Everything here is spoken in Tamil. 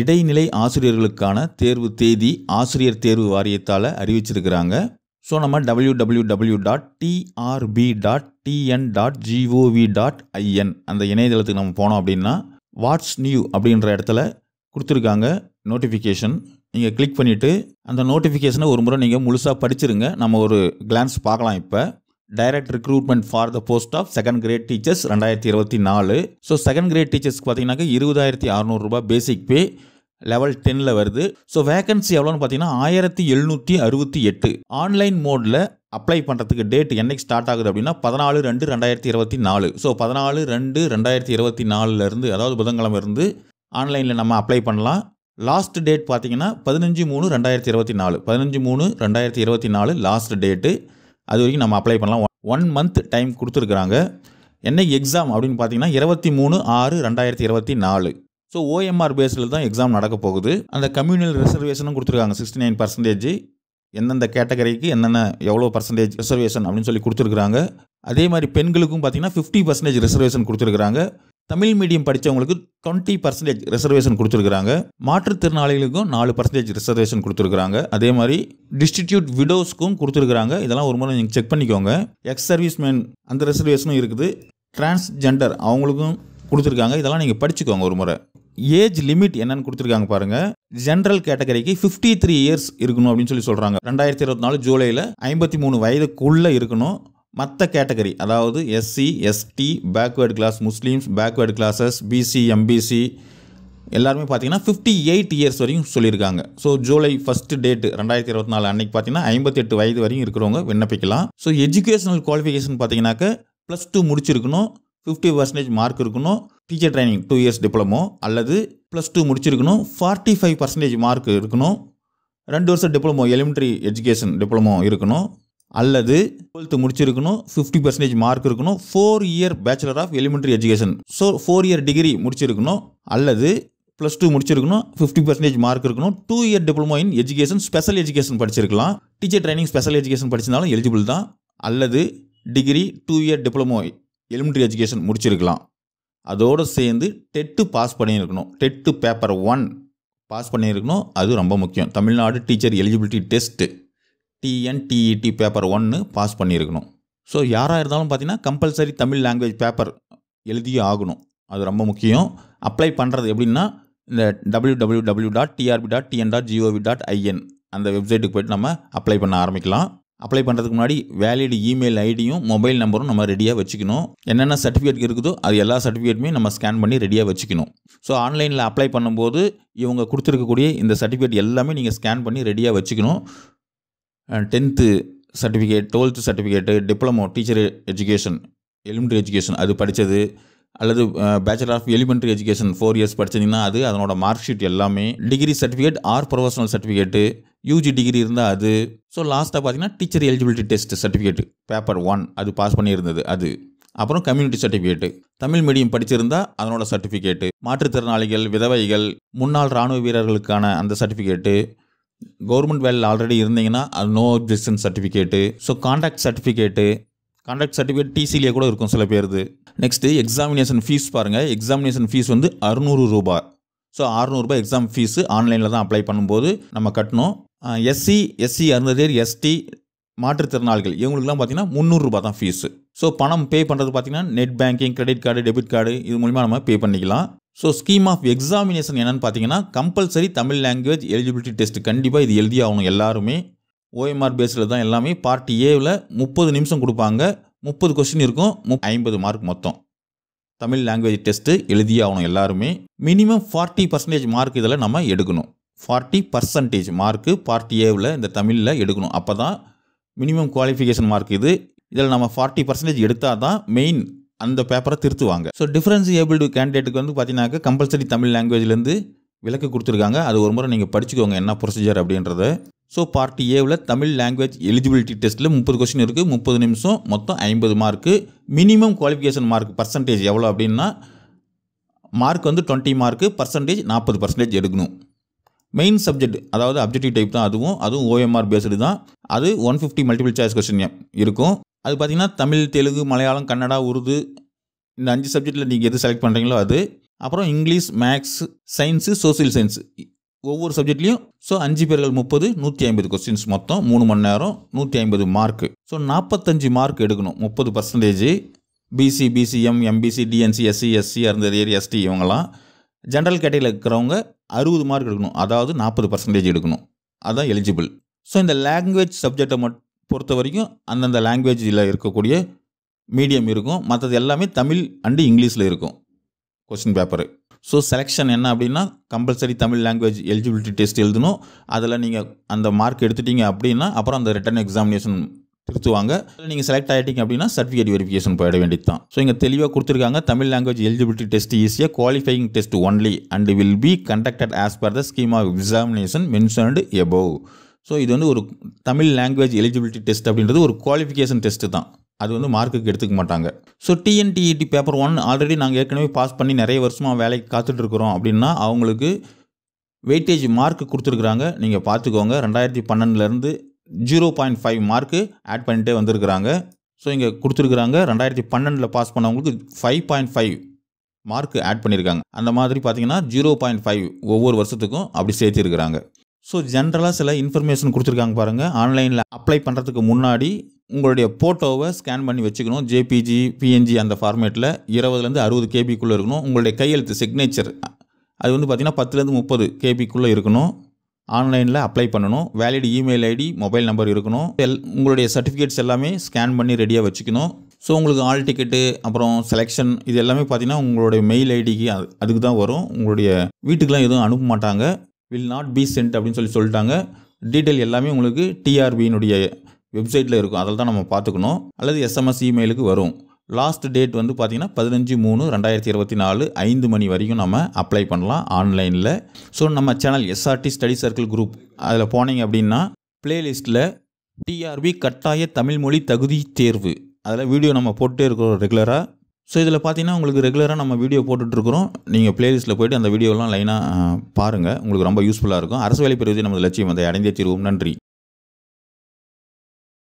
இடைநிலை ஆசிரியர்களுக்கான தேர்வு தேதி ஆசிரியர் தேர்வு வாரியத்தால் அறிவிச்சிருக்கிறாங்க ஸோ நம்ம W W W dot TRB dot TN dot GOV dot IN அந்த இணையதளத்துக்கு நம்ம போனோம் அப்படின்னா வாட்ஸ் நியூ அப்படின்ற இடத்துல கொடுத்துருக்காங்க நோட்டிஃபிகேஷன் நீங்கள் கிளிக் பண்ணிவிட்டு அந்த நோட்டிஃபிகேஷனை ஒரு முறை நீங்கள் முழுசாக படிச்சிருங்க நம்ம ஒரு கிளான்ஸ் பார்க்கலாம் இப்போ direct recruitment for the post of second grade teachers ரெண்டாயிரத்தி இருபத்தி நாலு ஸோ செகண்ட் கிரேட் டீச்சர்ஸ்க்கு பார்த்தீங்கன்னா இருபதாயிரத்தி அறநூறுரூபா பேசிக் பே லெவல் டென்னில் வருது ஸோ வேகன்சி எவ்வளோன்னு பார்த்தீங்கன்னா ஆயிரத்தி எழுநூற்றி அறுபத்தி எட்டு ஆன்லைன் மோடில் அப்ளை பண்ணுறதுக்கு டேட் என்னைக்கு ஸ்டார்ட் ஆகுது அப்படின்னா பதினாலு ரெண்டு ரெண்டாயிரத்தி இருபத்தி நாலு ஸோ பதினாலு ரெண்டு ரெண்டாயிரத்தி இருபத்தி நாலுலேருந்து அதாவது புதன்கிழமை இருந்து ஆன்லைனில் நம்ம அப்ளை பண்ணலாம் லாஸ்ட் டேட் பார்த்தீங்கன்னா பதினஞ்சு மூணு ரெண்டாயிரத்தி இருபத்தி நாலு பதினஞ்சு மூணு ரெண்டாயிரத்தி இருபத்தி நாலு லாஸ்ட் டேட்டு அது வரைக்கும் நம்ம அப்ளை பண்ணலாம் ஒன் மந்த் டைம் கொடுத்துருக்குறாங்க என்னைக்கு எக்ஸாம் அப்படின்னு பார்த்தீங்கன்னா இருபத்தி மூணு ஆறு ரெண்டாயிரத்தி இருபத்தி நாலு ஸோ ஓஎம்ஆர் பேஸில் தான் எக்ஸாம் நடக்க போகுது அந்த கம்யூனல் ரிசர்வேஷனும் கொடுத்துருக்காங்க சிக்ஸ்டி நைன் பர்சன்டேஜ் எந்தெந்த கேட்டகரிக்கு என்னென்ன எவ்வளோ பர்சன்டேஜ் ரிசர்வேஷன் அப்படின்னு சொல்லி கொடுத்துருக்குறாங்க அதே மாதிரி பெண்களுக்கும் பார்த்தீங்கன்னா ஃபிஃப்டி பர்சன்டேஜ் ரிசர்வேஷன் கொடுத்துருக்குறாங்க தமிழ் மீடியம் படித்தவங்களுக்கு டுவெண்ட்டி பர்சன்டேஜ் ரிசர்வேஷன் கொடுத்துருக்குறாங்க மாற்றுத்திறனாளிகளுக்கும் நாலு பர்சன்டேஜ் ரிசர்வேஷன் கொடுத்துருக்குறாங்க அதே மாதிரி டிஸ்டிடியூட் விடோஸ்க்கும் கொடுத்துருக்குறாங்க இதெல்லாம் ஒரு முறை நீங்கள் செக் பண்ணிக்கோங்க எக்ஸ் சர்வீஸ் மேன் அந்த ரிசர்வேஷனும் இருக்குது டிரான்ஸ்ஜெண்டர் அவங்களுக்கும் கொடுத்துருக்காங்க இதெல்லாம் நீங்கள் படிச்சுக்கோங்க ஒரு முறை ஏஜ் லிமிட் என்னன்னு கொடுத்துருக்காங்க பாருங்க ஜென்ரல் கேட்டகரிக்கு ஃபிஃப்டி த்ரீ இயர்ஸ் இருக்கணும் அப்படின்னு சொல்லி சொல்கிறாங்க ரெண்டாயிரத்தி இருபத்தி நாலு ஜூலையில் ஐம்பத்தி மூணு வயதுக்குள்ளே இருக்கணும் மற்ற கேட்டகரி அதாவது SC ST backward class Muslims backward classes BC MBC எல்லாருமே பார்த்தீங்கன்னா ஃபிஃப்டி எயிட் இயர்ஸ் வரையும் சொல்லியிருக்காங்க ஸோ ஜூலை ஃபஸ்ட்டு டேட்டு ரெண்டாயிரத்தி இருபத்தி நாலு அன்றைக்கி பார்த்தீங்கன்னா ஐம்பத்தெட்டு வயது வரையும் இருக்கிறவங்க விண்ணப்பிக்கலாம் ஸோ எஜுகேஷனல் குவாலிஃபிகேஷன் பார்த்தீங்கன்னாக்க ப்ளஸ் டூ முடிச்சிருக்கணும் ஃபிஃப்டி பர்சன்டேஜ் மார்க் இருக்கணும் teacher training two years diploma அல்லது ப்ளஸ் டூ முடிச்சிருக்கணும் ஃபார்ட்டி ஃபைவ் பர்சன்டேஜ் மார்க் இருக்கணும் ரெண்டு வருஷம் டிப்ளமோ எலிமெண்ட்ரி எஜுகேஷன் டிப்ளமோ இருக்கணும் அல்லது டுவெல்த்து முடிச்சிருக்கணும் ஃபிஃப்டி பர்சன்டேஜ் மார்க் இருக்கணும் four year bachelor of elementary education so four year degree முடிச்சிருக்கணும் அல்லது ப்ளஸ் டூ முடிச்சிருக்கணும் ஃபிஃப்டி பர்சன்டேஜ் மார்க் இருக்கணும் two year diploma in education special education படிச்சிருக்கலாம் டீச்சர் ட்ரைனிங் ஸ்பெஷல் எஜுகேஷன் படிச்சிருந்தாலும் எலிஜிபிள் தான் அல்லது degree two year diploma elementary education முடிச்சிருக்கலாம் அதோடு சேர்ந்து டெட்டு பாஸ் பண்ணியிருக்கணும் டெட்டு பேப்பர் ஒன் பாஸ் பண்ணியிருக்கணும் அது ரொம்ப முக்கியம் Tamil Nadu teacher eligibility test TNTET paper ஒன்று பாஸ் பண்ணியிருக்கணும் ஸோ யாராக இருந்தாலும் பார்த்தீங்கன்னா கம்பல்சரி தமிழ் லாங்குவேஜ் பேப்பர் எழுதியே ஆகணும் அது ரொம்ப முக்கியம் அப்ளை பண்ணுறது எப்படின்னா இந்த W W W dot TRB dot TN dot GOV dot IN அந்த வெப்சைட்டுக்கு போய்ட்டு நம்ம அப்ளை பண்ண ஆரம்பிக்கலாம் அப்ளை பண்ணுறதுக்கு முன்னாடி வேலிடு இமெயில் ஐடியும் மொபைல் நம்பரும் நம்ம ரெடியாக வச்சுக்கணும் என்னென்ன சர்டிஃபிகேட் இருக்குதோ அது எல்லா சர்டிஃபிகேட்டுமே நம்ம ஸ்கேன் பண்ணி ரெடியாக வச்சுக்கணும் ஸோ ஆன்லைனில் அப்ளை பண்ணும்போது இவங்க கொடுத்துருக்கக்கூடிய இந்த சர்டிஃபிகேட் எல்லாமே நீங்கள் ஸ்கேன் பண்ணி ரெடியாக வச்சுக்கணும் tenth certificate twelfth certificate diploma teacher education elementary education அது படித்தது அல்லது bachelor of elementary education four years படித்ததுன்னா அது அதனோட மார்க் ஷீட் எல்லாமே degree certificate or professional certificate UG degree இருந்தால் அது ஸோ லாஸ்ட்டாக பார்த்தீங்கன்னா teacher eligibility test certificate paper one அது பாஸ் பண்ணியிருந்தது அது அப்புறம் கம்யூனிட்டி சர்டிஃபிகேட்டு தமிழ் மீடியம் படிச்சிருந்தா அதனோட சர்டிஃபிகேட்டு மாற்றுத்திறனாளிகள் விதவைகள் முன்னாள் இராணுவ வீரர்களுக்கான அந்த சர்டிஃபிகேட்டு கவர்மெண்ட் வேலையில் ஆல்ரெடி இருந்தீங்கன்னா அது no existence certificate so contact certificate contact certificate டிசிலேயே கூட இருக்கும் சில பேருது நெக்ஸ்ட்டு எக்ஸாமினேஷன் ஃபீஸ் பாருங்கள் எக்ஸாமினேஷன் ஃபீஸ் வந்து அறுநூறு ரூபாய் ஸோ அறுநூறுபா எக்ஸாம் ஃபீஸு ஆன்லைனில் தான் அப்ளை பண்ணும்போது நம்ம கட்டணும் எஸ்சி எஸ்சி அருந்ததேர் எஸ்டி மாற்றுத்திறனாளிகள் இவங்களுக்குலாம் பார்த்தீங்கன்னா முந்நூறுரூபா தான் ஃபீஸு ஸோ பணம் பே பண்ணுறது பார்த்தீங்கன்னா net banking credit card debit card இது மூலிமா நம்ம பே பண்ணிக்கலாம் ஸோ ஸ்கீம் ஆஃப் எக்ஸாமினேஷன் என்னென்னு பார்த்தீங்கன்னா compulsory Tamil language eligibility test கண்டிப்பாக இது எழுதி ஆகணும் எல்லாருமே ஓஎம்ஆர் பேஸில் தான் எல்லாமே பார்ட் ஏவில் முப்பது நிமிஷம் கொடுப்பாங்க முப்பது கொஸ்டின் இருக்கும் மு ஐம்பது மார்க் மொத்தம் தமிழ் லாங்குவேஜ் டெஸ்ட்டு எழுதி ஆகணும் எல்லாருமே மினிமம் ஃபார்ட்டி பர்சன்டேஜ் மார்க் இதில் நம்ம எடுக்கணும் ஃபார்ட்டி பர்சன்டேஜ் மார்க்கு பார்ட் ஏவில் இந்த தமிழில் எடுக்கணும் அப்போ தான் மினிமம் குவாலிஃபிகேஷன் மார்க் இது இதில் நம்ம ஃபார்ட்டி பர்சன்டேஜ் எடுத்தால் தான் மெயின் அந்த பேப்பரை திருத்துவாங்க ஸோ டிஃபரன்சியபிள் கேண்டிடேட்டுக்கு வந்து பார்த்தீங்கன்னா கம்பல்சரி தமிழ் லாங்குவேஜ்லேருந்து விளக்கு கொடுத்துருக்காங்க அது ஒரு முறை நீங்கள் படிச்சுக்கோங்க என்ன ப்ரொசீஜர் அப்படின்றத ஸோ பார்ட் ஏவில் தமிழ் லாங்குவேஜ் எலிஜிபிலிட்டி டெஸ்ட்டில் முப்பது கொஸ்டின் இருக்குது முப்பது நிமிஷம் மொத்தம் ஐம்பது mark minimum qualification mark percentage எவ்வளோ அப்படின்னா மார்க் வந்து டுவெண்ட்டி மார்க்கு பர்சன்டேஜ் நாற்பது பர்சன்டேஜ் எடுக்கணும் மெயின் சப்ஜெக்ட் அதாவது அப்ஜெக்டிவ் டைப் தான் அதுவும் அதுவும் ஓஎம்ஆர் பேஸ்டு தான் அது one fifty multiple choice question இருக்கும் அது பார்த்திங்கன்னா தமிழ் தெலுங்கு மலையாளம் கன்னடா உருது இந்த அஞ்சு சப்ஜெக்டில் நீங்கள் எது செலக்ட் பண்ணுறீங்களோ அது அப்புறம் English maths science social science ஒவ்வொரு சப்ஜெக்ட்லேயும் ஸோ அஞ்சு பேர்கள் முப்பது நூற்றி ஐம்பது கொஸ்டின்ஸ் மொத்தம் மூணு மணி நேரம் நூற்றி ஐம்பது மார்க்கு ஸோ நாற்பத்தஞ்சு மார்க் எடுக்கணும் முப்பது percentage BC BCM MBC DNC SC SC அந்த ஏரி எஸ்டி இவங்கெல்லாம் ஜென்ரல் கேட்டகரியில் இருக்கிறவங்க அறுபது மார்க் எடுக்கணும் அதாவது நாற்பது பர்சன்டேஜ் எடுக்கணும் அதுதான் எலிஜிபிள் ஸோ இந்த லாங்குவேஜ் சப்ஜெக்டை மட்டும் பொறுத்த வரைக்கும் அந்தந்த லாங்குவேஜில் இருக்கக்கூடிய மீடியம் இருக்கும் மற்றது எல்லாமே தமிழ் அண்டு இங்கிலீஷில் இருக்கும் கொஸ்டின் பேப்பரு ஸோ செலெக்ஷன் என்ன அப்படின்னா compulsory Tamil language eligibility test எழுதணும் அதில் நீங்கள் அந்த மார்க் எடுத்துட்டீங்க அப்படின்னா அப்புறம் அந்த ரிட்டன் எக்ஸாமினேஷன் திருத்துவாங்க நீங்கள் செலக்ட் ஆகிட்டீங்க அப்படின்னா சர்டிஃபிகேட் வெரிஃபிகேஷன் போயிட வேண்டியது தான் ஸோ இங்கே தெளிவாக கொடுத்துருக்காங்க தமிழ் லாங்குவேஜ் எலிஜிபிலிட்டி டெஸ்ட் ஈஸியாக qualifying test only and will be conducted as per the scheme of examination mentioned above so இது வந்து ஒரு தமிழ் லாங்குவேஜ் எலிஜிபிலிட்டி டெஸ்ட் அப்படின்றது ஒரு குவாலிஃபிகேஷன் டெஸ்ட்டு தான் அது வந்து மார்க்குக்கு எடுத்துக்க மாட்டாங்க so TNTET paper one already நாங்கள் ஏற்கனவே பாஸ் பண்ணி நிறைய வருஷமாக வேலைக்கு இருக்கிறோம் அப்படின்னா அவங்களுக்கு வெயிட்டேஜ் மார்க் கொடுத்துருக்குறாங்க நீங்கள் பார்த்துக்கோங்க ரெண்டாயிரத்தி பன்னெண்டுலேருந்து zero point five mark add பண்ணிகிட்டே வந்திருக்கிறாங்க ஸோ இங்கே கொடுத்துருக்குறாங்க ரெண்டாயிரத்தி பன்னெண்டில் பாஸ் பண்ணவங்களுக்கு five point five mark add பண்ணியிருக்காங்க அந்த மாதிரி பார்த்தீங்கன்னா ஜீரோ பாயிண்ட் ஃபைவ் ஒவ்வொரு வருஷத்துக்கும் அப்படி சேர்த்திருக்கிறாங்க ஸோ ஜென்ரலாக சில இன்ஃபர்மேஷன் கொடுத்துருக்காங்க பாருங்கள் ஆன்லைனில் அப்ளை பண்ணுறதுக்கு முன்னாடி உங்களுடைய ஃபோட்டோவை ஸ்கேன் பண்ணி வச்சுக்கணும் ஜேபிஜி பிஎன்ஜி அந்த ஃபார்மேட்டில் இருபதுலேருந்து அறுபது கேபிக்குள்ளே இருக்கணும் உங்களுடைய கையெழுத்து சிக்னேச்சர் அது வந்து பார்த்திங்கன்னா பத்துலேருந்து முப்பது கேபிக்குள்ளே இருக்கணும் ஆன்லைனில் அப்ளை பண்ணணும் valid email ID mobile number இருக்கணும் எல் உங்களுடைய சர்டிஃபிகேட்ஸ் எல்லாமே ஸ்கேன் பண்ணி ரெடியாக வச்சுக்கணும் ஸோ உங்களுக்கு ஆல் டிக்கெட்டு அப்புறம் செலெக்ஷன் இது எல்லாமே பார்த்தீங்கன்னா உங்களுடைய மெயில் ஐடிக்கு அதுக்கு தான் வரும் உங்களுடைய வீட்டுக்கெலாம் எதுவும் அனுப்ப மாட்டாங்க வில் நாட் பி சென்ட் அப்படின்னு சொல்லி சொல்லிட்டாங்க டீட்டெயில் எல்லாமே உங்களுக்கு டிஆர்பியினுடைய வெப்சைட்டில் இருக்கும் அதில் தான் நம்ம பார்த்துக்கணும் அல்லது எஸ்எம்எஸ் இமெயிலுக்கு வரும் லாஸ்ட் டேட் வந்து பார்த்திங்கன்னா பதினஞ்சு மூணு ரெண்டாயிரத்தி இருபத்தி நாலு ஐந்து மணி வரைக்கும் நம்ம அப்ளை பண்ணலாம் ஆன்லைனில் ஸோ நம்ம channel SRT study circle group அதில் போனீங்க அப்படின்னா பிளேலிஸ்ட்டில் டிஆர்பி கட்டாய தமிழ்மொழி தகுதி தேர்வு அதில் வீடியோ நம்ம போட்டே இருக்கிறோம் ரெகுலராக ஸோ இதில் பார்த்தீங்கன்னா உங்களுக்கு ரெகுலராக நம்ம வீடியோ போட்டுட்ருக்குறோம் நீங்கள் பிளேலிஸ்ட்டில் போய்ட்டு அந்த வீடியோலாம் லைனாக பாருங்கள் உங்களுக்கு ரொம்ப யூஸ்ஃபுல்லாக இருக்கும் அரசு வேலை பெறுவதே நமது லட்சியம் அதை அடைந்தே தீர்வோம் நன்றி